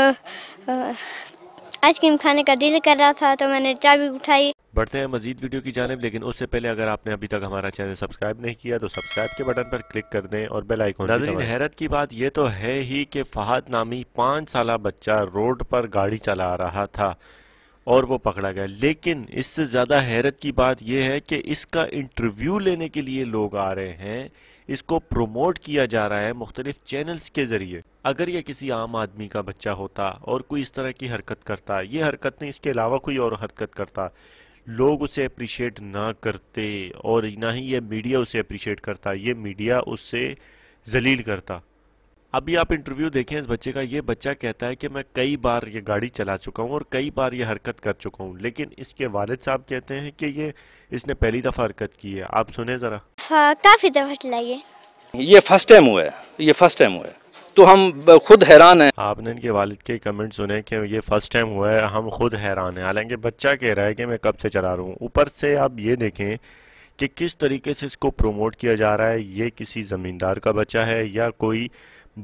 ice cream खाने का दिल कर रहा था तो मैंने चाबी उठाई बढ़ते हैं मजीद वीडियो की जानब लेकिन उससे पहले अगर आपने अभी तक हमारा चैनल सब्सक्राइब नहीं किया तो सब्सक्राइब के बटन पर क्लिक कर दें और बेल आइकॉन नाजरीन हैरत की बात यह तो है ही कि फहद नामी पाँच साल बच्चा रोड पर गाड़ी चला रहा था और वो पकड़ा गया लेकिन इससे ज़्यादा हैरत की बात यह है कि इसका इंटरव्यू लेने के लिए लोग आ रहे हैं इसको प्रमोट किया जा रहा है मुख्तलिफ चैनल्स के ज़रिए अगर यह किसी आम आदमी का बच्चा होता और कोई इस तरह की हरकत करता ये हरकत नहीं इसके अलावा कोई और हरकत करता लोग उसे अप्रिशिएट ना करते और ना ही ये मीडिया उसे अप्रिशिएट करता ये मीडिया उससे जलील करता अभी आप इंटरव्यू देखें इस बच्चे का ये बच्चा कहता है कि मैं कई बार ये गाड़ी चला चुका हूँ और कई बार ये हरकत कर चुका हूँ लेकिन इसके वालिद साहब कहते हैं कि ये इसने पहली दफ़ा हरकत की है आप सुने ज़रा हाँ, काफ़ी दफ़ा चलाइए ये फर्स्ट टाइम हुआ है ये फर्स्ट टाइम हुआ है तो हम खुद हैरान हैं आपने इनके वालिद के कमेंट सुने कि ये फर्स्ट टाइम हुआ है हम खुद हैरान हैं हालांकि बच्चा कह रहा है कि मैं कब से चला रहा हूँ ऊपर से आप ये देखें कि किस तरीके से इसको प्रमोट किया जा रहा है ये किसी ज़मींदार का बच्चा है या कोई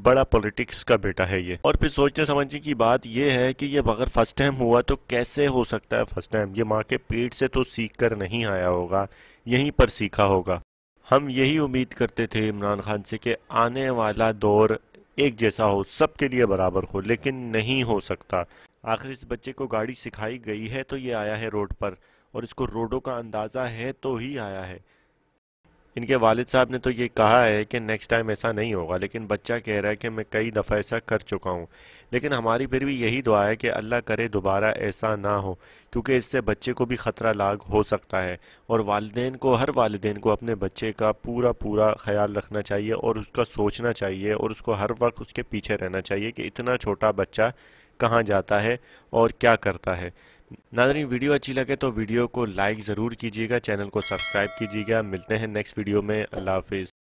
बड़ा पॉलिटिक्स का बेटा है ये और फिर सोचने समझने की बात ये है कि ये अगर फर्स्ट टाइम हुआ तो कैसे हो सकता है फर्स्ट टाइम ये माँ के पेट से तो सीख कर नहीं आया होगा यहीं पर सीखा होगा हम यही उम्मीद करते थे इमरान खान से कि आने वाला दौर एक जैसा हो सबके लिए बराबर हो लेकिन नहीं हो सकता आखिर इस बच्चे को गाड़ी सिखाई गई है तो ये आया है रोड पर और इसको रोडों का अंदाज़ा है तो ही आया है इनके वालिद साहब ने तो ये कहा है कि नेक्स्ट टाइम ऐसा नहीं होगा लेकिन बच्चा कह रहा है कि मैं कई दफ़ा ऐसा कर चुका हूँ लेकिन हमारी फिर भी यही दुआ है कि अल्लाह करे दोबारा ऐसा ना हो क्योंकि इससे बच्चे को भी ख़तरा लाग हो सकता है और वालदेन को हर वालदेन को अपने बच्चे का पूरा पूरा ख्याल रखना चाहिए और उसका सोचना चाहिए और उसको हर वक्त उसके पीछे रहना चाहिए कि इतना छोटा बच्चा कहाँ जाता है और क्या करता है नाजरीन वीडियो अच्छी लगे तो वीडियो को लाइक ज़रूर कीजिएगा चैनल को सब्सक्राइब कीजिएगा मिलते हैं नेक्स्ट वीडियो में अल्लाह हाफिज़